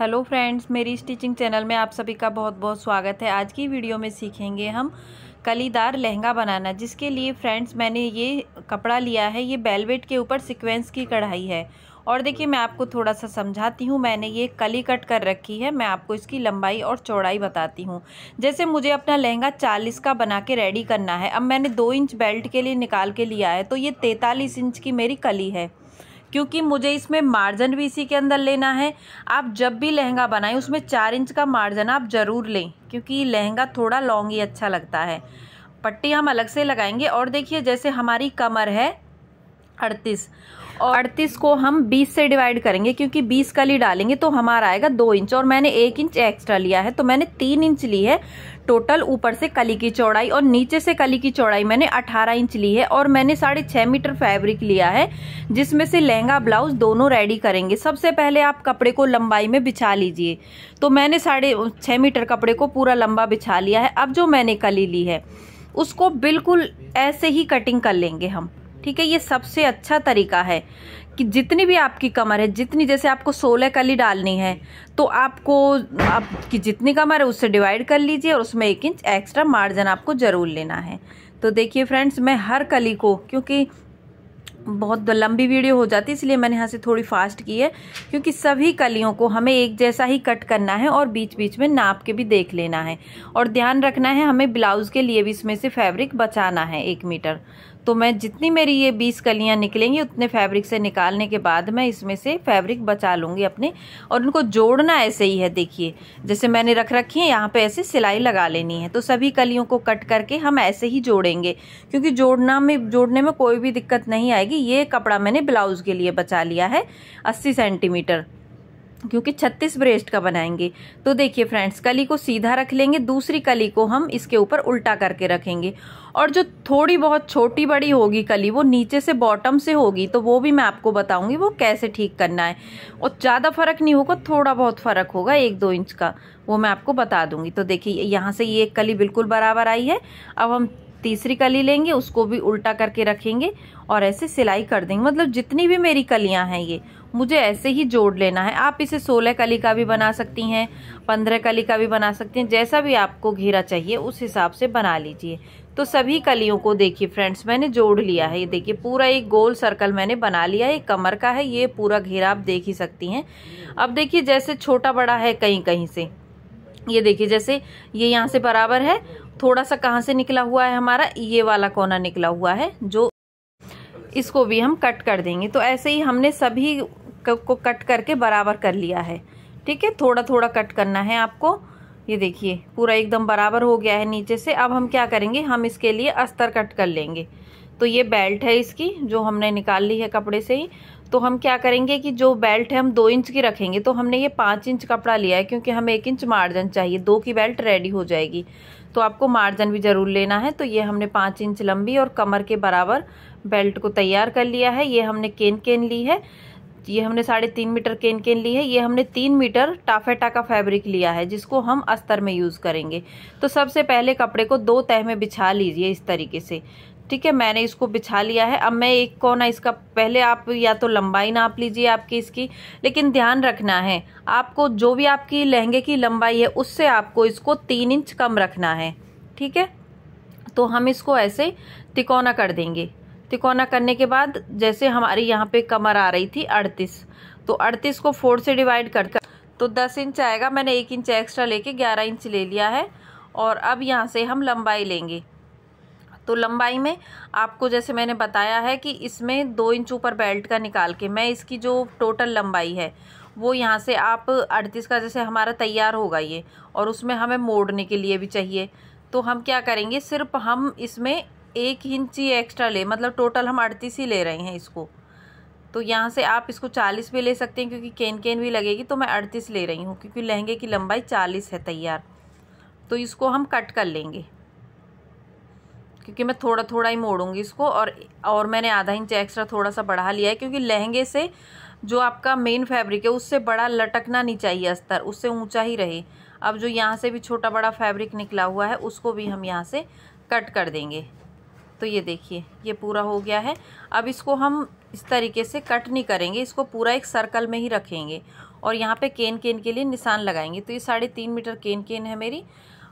hello friends मेरी stitching channel में आप सभी का बहुत बहुत स्वागत है आज की वीडियो में सीखेंगे हम कलीदार लहंगा बनाना जिसके लिए फ्रेंड्स मैंने ये कपड़ा लिया है ये बेलवेट के ऊपर सीक्वेंस की कढ़ाई है और देखिए मैं आपको थोड़ा सा समझाती हूँ मैंने ये कली कट कर रखी है मैं आपको इसकी लंबाई और चौड़ाई बताती हूँ जैसे मुझे अपना लहंगा चालीस का बना के रेडी करना है अब मैंने दो इंच बेल्ट के लिए निकाल के लिया है तो ये तैंतालीस इंच की मेरी कली है क्योंकि मुझे इसमें मार्जिन भी इसी के अंदर लेना है आप जब भी लहंगा बनाएं उसमें चार इंच का मार्जिन आप ज़रूर लें क्योंकि लहंगा थोड़ा लॉन्ग ही अच्छा लगता है पट्टी हम अलग से लगाएंगे और देखिए जैसे हमारी कमर है अड़तीस और अड़तीस को हम बीस से डिवाइड करेंगे क्योंकि बीस का ली डालेंगे तो हमारा आएगा दो इंच और मैंने एक इंच एक्स्ट्रा लिया है तो मैंने तीन इंच ली है टोटल ऊपर से कली की चौड़ाई और नीचे से कली की चौड़ाई मैंने 18 इंच ली है और मैंने साढ़े छः मीटर फैब्रिक लिया है जिसमें से लहंगा ब्लाउज दोनों रेडी करेंगे सबसे पहले आप कपड़े को लंबाई में बिछा लीजिए तो मैंने साढ़े छः मीटर कपड़े को पूरा लंबा बिछा लिया है अब जो मैंने कली ली है उसको बिल्कुल ऐसे ही कटिंग कर लेंगे हम ठीक है ये सबसे अच्छा तरीका है कि जितनी भी आपकी कमर है जितनी जैसे आपको सोलह कली डालनी है तो आपको आपकी जितनी कमर है उससे डिवाइड कर लीजिए और उसमें एक इंच एक्स्ट्रा मार्जिन आपको ज़रूर लेना है तो देखिए फ्रेंड्स मैं हर कली को क्योंकि बहुत लंबी वीडियो हो जाती है इसलिए मैंने यहाँ से थोड़ी फास्ट की है क्योंकि सभी कलियों को हमें एक जैसा ही कट करना है और बीच बीच में नाप के भी देख लेना है और ध्यान रखना है हमें ब्लाउज़ के लिए भी इसमें से फैब्रिक बचाना है एक मीटर तो मैं जितनी मेरी ये बीस कलियाँ निकलेंगी उतने फैब्रिक से निकालने के बाद मैं इसमें से फैब्रिक बचा लूँगी अपने और उनको जोड़ना ऐसे ही है देखिए जैसे मैंने रख रखी है यहाँ पे ऐसे सिलाई लगा लेनी है तो सभी कलियों को कट करके हम ऐसे ही जोड़ेंगे क्योंकि जोड़ना में जोड़ने में कोई भी दिक्कत नहीं आएगी ये कपड़ा मैंने ब्लाउज़ के लिए बचा लिया है अस्सी सेंटीमीटर क्योंकि 36 ब्रेस्ट का बनाएंगे तो देखिए फ्रेंड्स कली को सीधा रख लेंगे दूसरी कली को हम इसके ऊपर उल्टा करके रखेंगे और जो थोड़ी बहुत छोटी बड़ी होगी कली वो नीचे से बॉटम से होगी तो वो भी मैं आपको बताऊंगी वो कैसे ठीक करना है और ज़्यादा फ़र्क नहीं होगा थोड़ा बहुत फ़र्क होगा एक दो इंच का वो मैं आपको बता दूंगी तो देखिए यहाँ से ये एक कली बिल्कुल बराबर आई है अब हम तीसरी कली लेंगे उसको भी उल्टा करके रखेंगे और ऐसे सिलाई कर देंगे मतलब जितनी भी मेरी कलियाँ हैं ये मुझे ऐसे ही जोड़ लेना है आप इसे सोलह कली का भी बना सकती हैं पंद्रह कली का भी बना सकती हैं जैसा भी आपको घेरा चाहिए उस हिसाब से बना लीजिए तो सभी कलियों को देखिए फ्रेंड्स मैंने जोड़ लिया है ये देखिए पूरा एक गोल सर्कल मैंने बना लिया है कमर का है ये पूरा घेरा आप देख ही सकती हैं अब देखिए जैसे छोटा बड़ा है कहीं कहीं से ये देखिए जैसे ये यहाँ से बराबर है थोड़ा सा कहाँ से निकला हुआ है हमारा ये वाला कोना निकला हुआ है जो इसको भी हम कट कर देंगे तो ऐसे ही हमने सभी को कट करके बराबर कर लिया है ठीक है थोड़ा थोड़ा कट करना है आपको ये देखिए पूरा एकदम बराबर हो गया है नीचे से अब हम क्या करेंगे हम इसके लिए अस्तर कट कर लेंगे तो ये बेल्ट है इसकी जो हमने निकाल ली है कपड़े से ही तो हम क्या करेंगे कि जो बेल्ट है हम दो इंच की रखेंगे तो हमने ये पाँच इंच कपड़ा लिया है क्योंकि हमें एक इंच मार्जन चाहिए दो की बेल्ट रेडी हो जाएगी तो आपको मार्जन भी ज़रूर लेना है तो ये हमने पाँच इंच लंबी और कमर के बराबर बेल्ट को तैयार कर लिया है ये हमने केन केन ली है ये हमने साढ़े तीन मीटर केन केन ली है ये हमने तीन मीटर टाफेटा का फैब्रिक लिया है जिसको हम अस्तर में यूज़ करेंगे तो सबसे पहले कपड़े को दो तह में बिछा लीजिए इस तरीके से ठीक है मैंने इसको बिछा लिया है अब मैं एक कोना इसका पहले आप या तो लंबाई नाप लीजिए आपकी इसकी लेकिन ध्यान रखना है आपको जो भी आपकी लहंगे की लंबाई है उससे आपको इसको तीन इंच कम रखना है ठीक है तो हम इसको ऐसे तिकोना कर देंगे तिकोना करने के बाद जैसे हमारी यहाँ पे कमर आ रही थी अड़तीस तो अड़तीस को फोर से डिवाइड कर तो दस इंच आएगा मैंने एक इंच एक्स्ट्रा लेके ग्यारह इंच ले लिया है और अब यहाँ से हम लंबाई लेंगे तो लंबाई में आपको जैसे मैंने बताया है कि इसमें दो इंच ऊपर बेल्ट का निकाल के मैं इसकी जो टोटल लंबाई है वो यहाँ से आप अड़तीस का जैसे हमारा तैयार होगा ये और उसमें हमें मोड़ने के लिए भी चाहिए तो हम क्या करेंगे सिर्फ हम इसमें एक इंची एक्स्ट्रा ले मतलब टोटल हम अड़तीस ही ले रहे हैं इसको तो यहाँ से आप इसको चालीस भी ले सकते हैं क्योंकि केन केन भी लगेगी तो मैं अड़तीस ले रही हूँ क्योंकि लहंगे की लंबाई चालीस है तैयार तो इसको हम कट कर लेंगे क्योंकि मैं थोड़ा थोड़ा ही मोड़ूंगी इसको और और मैंने आधा इंच एक्स्ट्रा थोड़ा सा बढ़ा लिया है क्योंकि लहंगे से जो आपका मेन फैब्रिक है उससे बड़ा लटकना नहीं चाहिए अस्तर उससे ऊंचा ही रहे अब जो यहाँ से भी छोटा बड़ा फैब्रिक निकला हुआ है उसको भी हम यहाँ से कट कर देंगे तो ये देखिए ये पूरा हो गया है अब इसको हम इस तरीके से कट नहीं करेंगे इसको पूरा एक सर्कल में ही रखेंगे और यहाँ पे केन केन के लिए निशान लगाएंगे तो ये साढ़े तीन मीटर केन केन है मेरी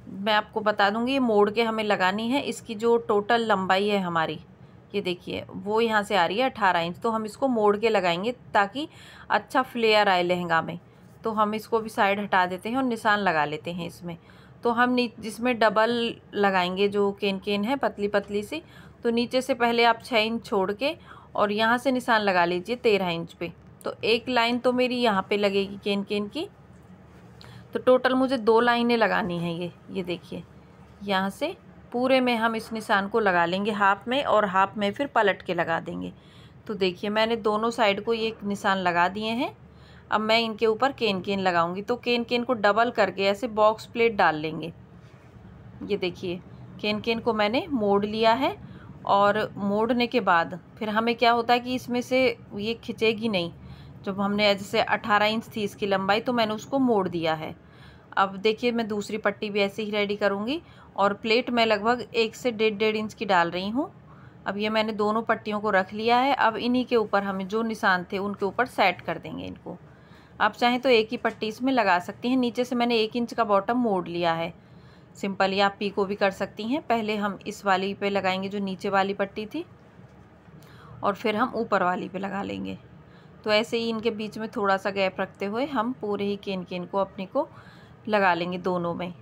मैं आपको बता दूँगी ये मोड़ के हमें लगानी है इसकी जो टोटल लंबाई है हमारी ये देखिए वो यहाँ से आ रही है अठारह इंच तो हम इसको मोड़ के लगाएंगे ताकि अच्छा फ्लेयर आए लहंगा में तो हम इसको भी साइड हटा देते हैं और निशान लगा लेते हैं इसमें तो हम जिसमें डबल लगाएंगे जो केन केन है पतली पतली सी तो नीचे से पहले आप छः इंच छोड़ के और यहाँ से निशान लगा लीजिए तेरह इंच पे तो एक लाइन तो मेरी यहाँ पे लगेगी केन केन की तो टोटल मुझे दो लाइनें लगानी है ये ये देखिए यहाँ से पूरे में हम इस निशान को लगा लेंगे हाफ में और हाफ में फिर पलट के लगा देंगे तो देखिए मैंने दोनों साइड को ये निशान लगा दिए हैं अब मैं इनके ऊपर केन केन लगाऊंगी तो केन केन को डबल करके ऐसे बॉक्स प्लेट डाल लेंगे ये देखिए केन केन को मैंने मोड़ लिया है और मोड़ने के बाद फिर हमें क्या होता है कि इसमें से ये खिंचेगी नहीं जब हमने जैसे अठारह इंच थी इसकी लंबाई तो मैंने उसको मोड़ दिया है अब देखिए मैं दूसरी पट्टी भी ऐसे ही रेडी करूँगी और प्लेट मैं लगभग एक से डेढ़ डेढ़ इंच की डाल रही हूँ अब ये मैंने दोनों पट्टियों को रख लिया है अब इन्हीं के ऊपर हमें जो निशान थे उनके ऊपर सेट कर देंगे इनको आप चाहें तो एक ही पट्टी इसमें लगा सकती हैं नीचे से मैंने एक इंच का बॉटम मोड़ लिया है सिंपल या पी को भी कर सकती हैं पहले हम इस वाली पे लगाएंगे जो नीचे वाली पट्टी थी और फिर हम ऊपर वाली पे लगा लेंगे तो ऐसे ही इनके बीच में थोड़ा सा गैप रखते हुए हम पूरे ही केन केन को अपने को लगा लेंगे दोनों में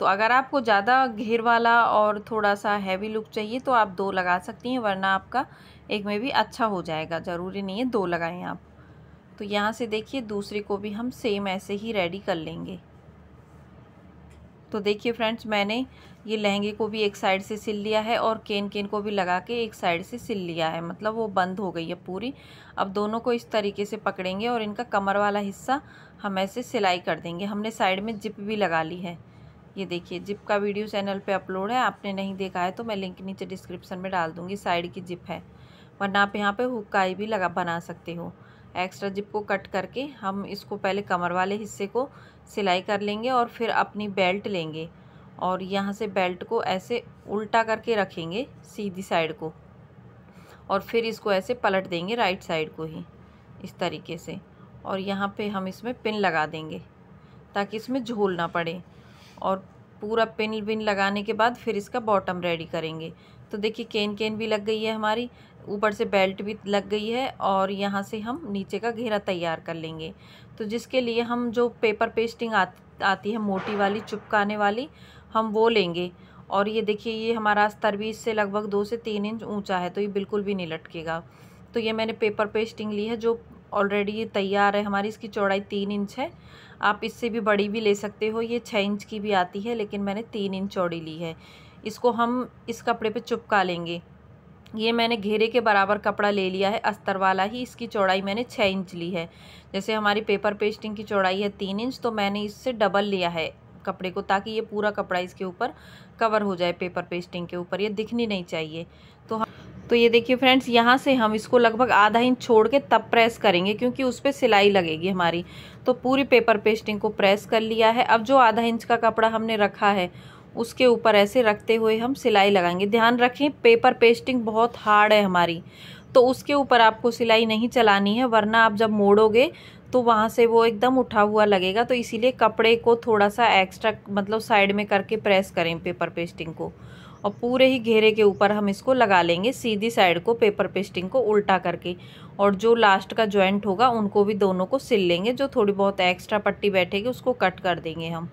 तो अगर आपको ज़्यादा घेर वाला और थोड़ा सा हैवी लुक चाहिए तो आप दो लगा सकती हैं वरना आपका एक में भी अच्छा हो जाएगा ज़रूरी नहीं है दो लगाएं आप तो यहाँ से देखिए दूसरे को भी हम सेम ऐसे ही रेडी कर लेंगे तो देखिए फ्रेंड्स मैंने ये लहंगे को भी एक साइड से सिल लिया है और केन केन को भी लगा के एक साइड से सिल लिया है मतलब वो बंद हो गई है पूरी अब दोनों को इस तरीके से पकड़ेंगे और इनका कमर वाला हिस्सा हम ऐसे सिलाई कर देंगे हमने साइड में जिप भी लगा ली है ये देखिए जिप का वीडियो चैनल पे अपलोड है आपने नहीं देखा है तो मैं लिंक नीचे डिस्क्रिप्शन में डाल दूँगी साइड की जिप है वरना आप यहाँ पर हुक्काई भी लगा बना सकते हो एक्स्ट्रा जिप को कट करके हम इसको पहले कमर वाले हिस्से को सिलाई कर लेंगे और फिर अपनी बेल्ट लेंगे और यहाँ से बेल्ट को ऐसे उल्टा करके रखेंगे सीधी साइड को और फिर इसको ऐसे पलट देंगे राइट साइड को ही इस तरीके से और यहाँ पे हम इसमें पिन लगा देंगे ताकि इसमें झोल ना पड़े और पूरा पिन विन लगाने के बाद फिर इसका बॉटम रेडी करेंगे तो देखिए केन केन भी लग गई है हमारी ऊपर से बेल्ट भी लग गई है और यहाँ से हम नीचे का घेरा तैयार कर लेंगे तो जिसके लिए हम जो पेपर पेस्टिंग आ, आती है मोटी वाली चुपकाने वाली हम वो लेंगे और ये देखिए ये हमारा अस्तर भी इससे लगभग दो से तीन इंच ऊंचा है तो ये बिल्कुल भी नहीं लटकेगा तो ये मैंने पेपर पेस्टिंग ली है जो ऑलरेडी ये तैयार है हमारी इसकी चौड़ाई तीन इंच है आप इससे भी बड़ी भी ले सकते हो ये छः इंच की भी आती है लेकिन मैंने तीन इंच चौड़ी ली है इसको हम इस कपड़े पे चुपका लेंगे ये मैंने घेरे के बराबर कपड़ा ले लिया है अस्तर वाला ही इसकी चौड़ाई मैंने छः इंच ली है जैसे हमारी पेपर पेस्टिंग की चौड़ाई है तीन इंच तो मैंने इससे डबल लिया है कपड़े को ताकि ये पूरा कपड़ा इसके ऊपर कवर हो जाए पेपर पेस्टिंग के ऊपर ये दिखनी नहीं चाहिए तो हम तो ये देखिए फ्रेंड्स यहाँ से हम इसको लगभग आधा इंच छोड़ के तब प्रेस करेंगे क्योंकि उस पर सिलाई लगेगी हमारी तो पूरी पेपर पेस्टिंग को प्रेस कर लिया है अब जो आधा इंच का कपड़ा हमने रखा है उसके ऊपर ऐसे रखते हुए हम सिलाई लगाएंगे ध्यान रखें पेपर पेस्टिंग बहुत हार्ड है हमारी तो उसके ऊपर आपको सिलाई नहीं चलानी है वरना आप जब मोड़ोगे तो वहाँ से वो एकदम उठा हुआ लगेगा तो इसीलिए कपड़े को थोड़ा सा एक्स्ट्रा मतलब साइड में करके प्रेस करें पेपर पेस्टिंग को और पूरे ही घेरे के ऊपर हम इसको लगा लेंगे सीधी साइड को पेपर पेस्टिंग को उल्टा करके और जो लास्ट का जॉइंट होगा उनको भी दोनों को सिल लेंगे जो थोड़ी बहुत एक्स्ट्रा पट्टी बैठेगी उसको कट कर देंगे हम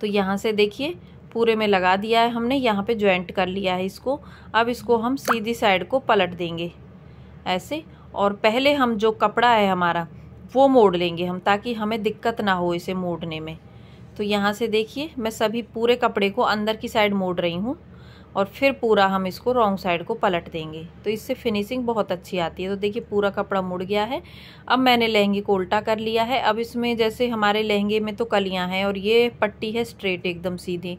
तो यहाँ से देखिए पूरे में लगा दिया है हमने यहाँ पे ज्वाइंट कर लिया है इसको अब इसको हम सीधी साइड को पलट देंगे ऐसे और पहले हम जो कपड़ा है हमारा वो मोड़ लेंगे हम ताकि हमें दिक्कत ना हो इसे मोड़ने में तो यहाँ से देखिए मैं सभी पूरे कपड़े को अंदर की साइड मोड़ रही हूँ और फिर पूरा हम इसको रॉन्ग साइड को पलट देंगे तो इससे फिनिशिंग बहुत अच्छी आती है तो देखिए पूरा कपड़ा मुड़ गया है अब मैंने लहंगे को उल्टा कर लिया है अब इसमें जैसे हमारे लहंगे में तो कलियाँ हैं और ये पट्टी है स्ट्रेट एकदम सीधी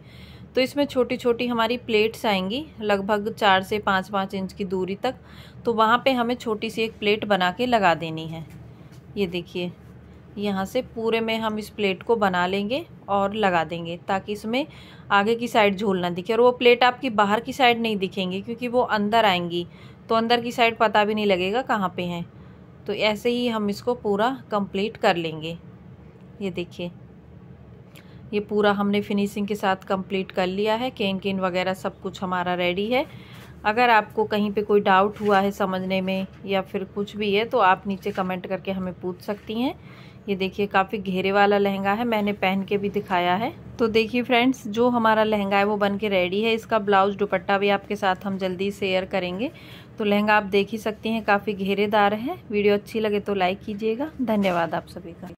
तो इसमें छोटी छोटी हमारी प्लेट्स आएंगी लगभग चार से पाँच पाँच इंच की दूरी तक तो वहाँ पर हमें छोटी सी एक प्लेट बना के लगा देनी है ये देखिए यहाँ से पूरे में हम इस प्लेट को बना लेंगे और लगा देंगे ताकि इसमें आगे की साइड झोल ना दिखे और वो प्लेट आपकी बाहर की साइड नहीं दिखेंगे क्योंकि वो अंदर आएंगी तो अंदर की साइड पता भी नहीं लगेगा कहाँ पे हैं तो ऐसे ही हम इसको पूरा कंप्लीट कर लेंगे ये देखिए ये पूरा हमने फिनिशिंग के साथ कम्प्लीट कर लिया है केन केन वगैरह सब कुछ हमारा रेडी है अगर आपको कहीं पे कोई डाउट हुआ है समझने में या फिर कुछ भी है तो आप नीचे कमेंट करके हमें पूछ सकती हैं ये देखिए काफ़ी घेरे वाला लहंगा है मैंने पहन के भी दिखाया है तो देखिए फ्रेंड्स जो हमारा लहंगा है वो बन के रेडी है इसका ब्लाउज दुपट्टा भी आपके साथ हम जल्दी शेयर करेंगे तो लहंगा आप देख ही सकती हैं काफ़ी घेरेदार है वीडियो अच्छी लगे तो लाइक कीजिएगा धन्यवाद आप सभी का